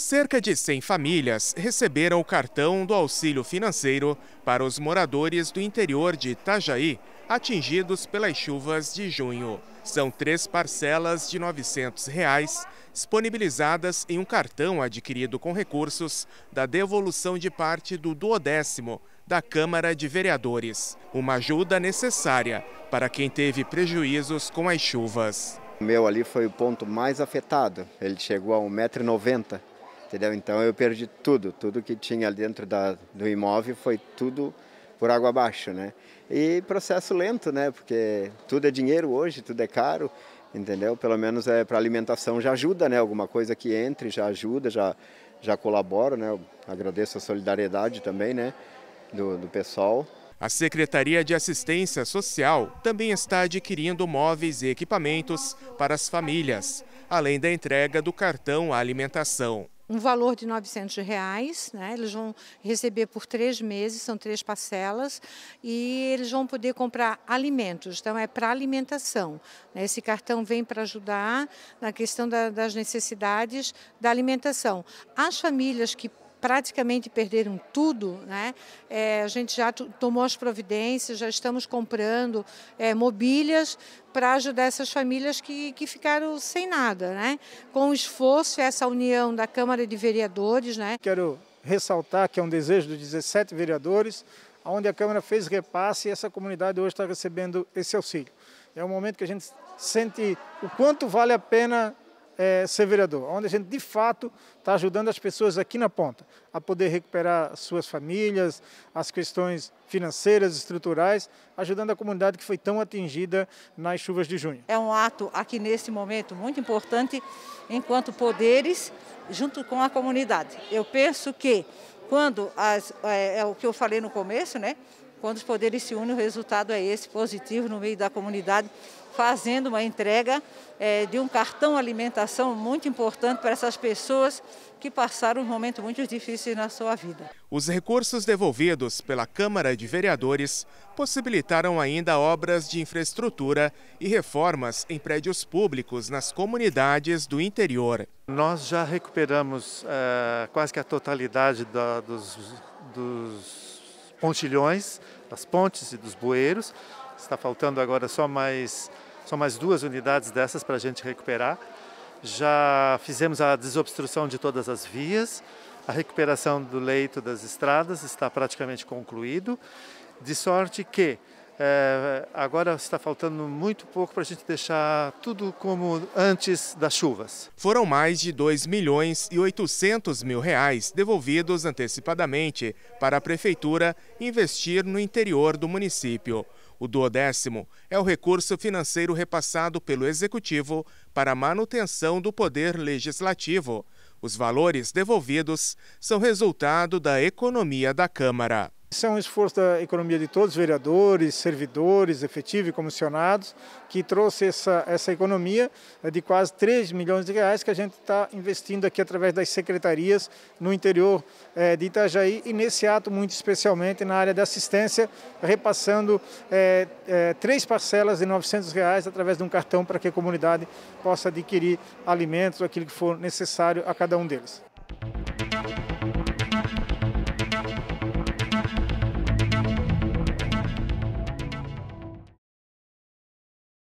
Cerca de 100 famílias receberam o cartão do auxílio financeiro para os moradores do interior de Itajaí, atingidos pelas chuvas de junho. São três parcelas de R$ 900, reais, disponibilizadas em um cartão adquirido com recursos da devolução de parte do duodécimo da Câmara de Vereadores. Uma ajuda necessária para quem teve prejuízos com as chuvas. O meu ali foi o ponto mais afetado. Ele chegou a 1,90m entendeu? Então eu perdi tudo, tudo que tinha dentro da, do imóvel foi tudo por água abaixo, né? E processo lento, né? Porque tudo é dinheiro hoje, tudo é caro, entendeu? Pelo menos é para alimentação já ajuda, né? Alguma coisa que entre já ajuda, já já colabora, né? Eu agradeço a solidariedade também, né? Do, do pessoal. A Secretaria de Assistência Social também está adquirindo móveis e equipamentos para as famílias, além da entrega do cartão alimentação um valor de 900 reais, né? eles vão receber por três meses, são três parcelas, e eles vão poder comprar alimentos, então é para alimentação. Né? Esse cartão vem para ajudar na questão da, das necessidades da alimentação. As famílias que praticamente perderam tudo, né? É, a gente já tomou as providências, já estamos comprando é, mobílias para ajudar essas famílias que, que ficaram sem nada, né? Com o esforço e essa união da Câmara de Vereadores, né? Quero ressaltar que é um desejo dos 17 vereadores, onde a Câmara fez repasse e essa comunidade hoje está recebendo esse auxílio. É um momento que a gente sente o quanto vale a pena é, ser vereador, onde a gente de fato está ajudando as pessoas aqui na ponta a poder recuperar suas famílias, as questões financeiras, estruturais, ajudando a comunidade que foi tão atingida nas chuvas de junho. É um ato aqui nesse momento muito importante, enquanto poderes, junto com a comunidade. Eu penso que quando as, é, é o que eu falei no começo, né? Quando os poderes se unem, o resultado é esse, positivo no meio da comunidade, fazendo uma entrega é, de um cartão alimentação muito importante para essas pessoas que passaram um momento muito difícil na sua vida. Os recursos devolvidos pela Câmara de Vereadores possibilitaram ainda obras de infraestrutura e reformas em prédios públicos nas comunidades do interior. Nós já recuperamos é, quase que a totalidade da, dos, dos pontilhões, das pontes e dos bueiros. Está faltando agora só mais, só mais duas unidades dessas para a gente recuperar. Já fizemos a desobstrução de todas as vias, a recuperação do leito das estradas está praticamente concluído, de sorte que é, agora está faltando muito pouco para a gente deixar tudo como antes das chuvas. Foram mais de 2 milhões e 800 mil reais devolvidos antecipadamente para a Prefeitura investir no interior do município. O duodécimo é o recurso financeiro repassado pelo Executivo para a manutenção do poder legislativo. Os valores devolvidos são resultado da economia da Câmara. Isso é um esforço da economia de todos, vereadores, servidores, efetivos e comissionados, que trouxe essa, essa economia de quase 3 milhões de reais que a gente está investindo aqui através das secretarias no interior é, de Itajaí e nesse ato muito especialmente na área da assistência, repassando é, é, três parcelas de 900 reais através de um cartão para que a comunidade possa adquirir alimentos, aquilo que for necessário a cada um deles.